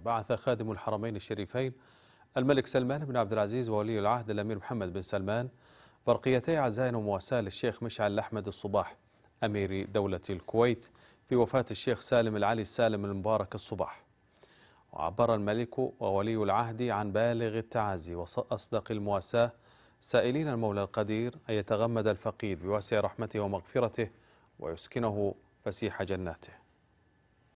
بعث خادم الحرمين الشريفين الملك سلمان بن عبد العزيز وولي العهد الأمير محمد بن سلمان برقيتي عزاء ومواساة للشيخ مشعل أحمد الصباح أمير دولة الكويت في وفاة الشيخ سالم العلي السالم المبارك الصباح وعبر الملك وولي العهد عن بالغ التعازي وأصدق المواساة سائلين المولى القدير أن يتغمد الفقيد بواسع رحمته ومغفرته ويسكنه فسيح جناته